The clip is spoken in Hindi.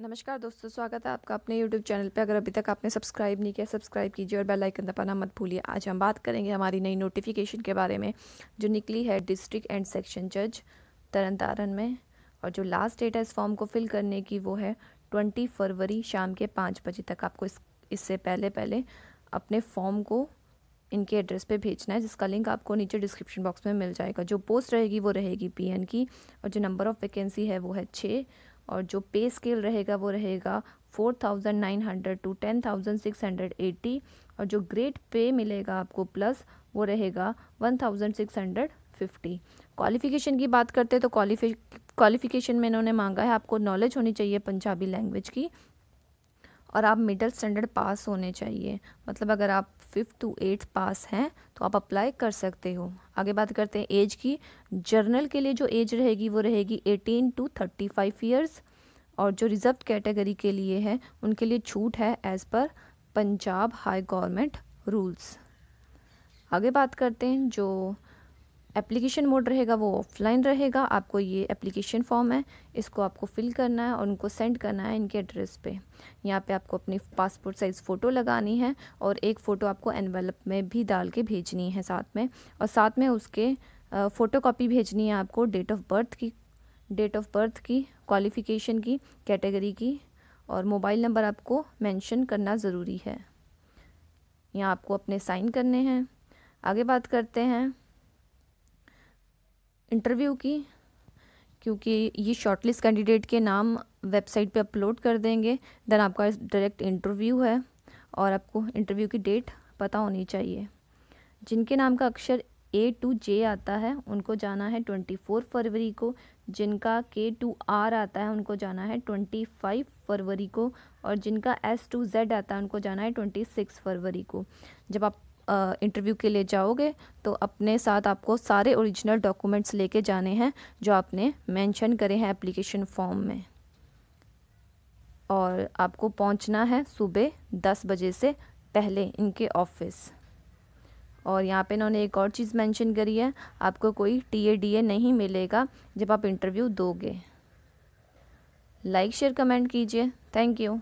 नमस्कार दोस्तों स्वागत है आपका अपने YouTube चैनल पे अगर अभी तक आपने सब्सक्राइब नहीं किया सब्सक्राइब कीजिए और बेल आइकन दबाना मत भूलिए आज हम बात करेंगे हमारी नई नोटिफिकेशन के बारे में जो निकली है डिस्ट्रिक्ट एंड सेक्शन जज तरन तारण में और जो लास्ट डेट है इस फॉर्म को फिल करने की वो है ट्वेंटी फरवरी शाम के पाँच बजे तक आपको इस इससे पहले पहले अपने फॉर्म को इनके एड्रेस पे भेजना है जिसका लिंक आपको नीचे डिस्क्रिप्शन बॉक्स में मिल जाएगा जो पोस्ट रहेगी वो रहेगी पीएन की और जो नंबर ऑफ़ वैकेंसी है वो है छः और जो पे स्केल रहेगा वो रहेगा four thousand nine hundred to ten thousand six hundred eighty और जो ग्रेड पे मिलेगा आपको प्लस वो रहेगा one thousand six hundred fifty qualification की बात करते हैं तो क्वालिफिकेशन में इन्होंने मांगा है आपको नॉलेज होनी चाहिए पंजाबी लैंग्वेज की और आप मिडल स्टैंडर्ड पास होने चाहिए मतलब अगर आप फिफ्थ टू एट्थ पास हैं तो आप अप्लाई कर सकते हो आगे बात करते हैं एज की जर्नल के लिए जो एज रहेगी वो रहेगी eighteen to thirty five years और जो रिजर्व कैटेगरी के लिए है उनके लिए छूट है as per Punjab high government rules आगे बात करते हैं जो एप्लीकेशन मोड रहेगा वो ऑफलाइन रहेगा आपको ये एप्लीकेशन फॉर्म है इसको आपको फिल करना है और उनको सेंड करना है इनके एड्रेस पे यहाँ पे आपको अपनी पासपोर्ट साइज़ फ़ोटो लगानी है और एक फ़ोटो आपको एनवेलप में भी डाल के भेजनी है साथ में और साथ में उसके फ़ोटो कापी भेजनी है आपको डेट ऑफ बर्थ की डेट ऑफ बर्थ की क्वालिफ़िकेशन की कैटेगरी की और मोबाइल नंबर आपको मैंशन करना ज़रूरी है यहाँ आपको अपने साइन करने हैं आगे बात करते हैं इंटरव्यू की क्योंकि ये शॉर्टलिस्ट कैंडिडेट के नाम वेबसाइट पे अपलोड कर देंगे देन आपका डायरेक्ट इंटरव्यू है और आपको इंटरव्यू की डेट पता होनी चाहिए जिनके नाम का अक्षर ए टू जे आता है उनको जाना है ट्वेंटी फोर फरवरी को जिनका के टू आर आता है उनको जाना है ट्वेंटी फाइव फरवरी को और जिनका एस टू जेड आता है उनको जाना है ट्वेंटी सिक्स फरवरी को जब आप इंटरव्यू के लिए जाओगे तो अपने साथ आपको सारे ओरिजिनल डॉक्यूमेंट्स लेके जाने हैं जो आपने मेंशन करे हैं एप्लीकेशन फॉर्म में और आपको पहुंचना है सुबह दस बजे से पहले इनके ऑफिस और यहाँ पे इन्होंने एक और चीज़ मेंशन करी है आपको कोई टी ए डी ए नहीं मिलेगा जब आप इंटरव्यू दोगे लाइक शेयर कमेंट कीजिए थैंक यू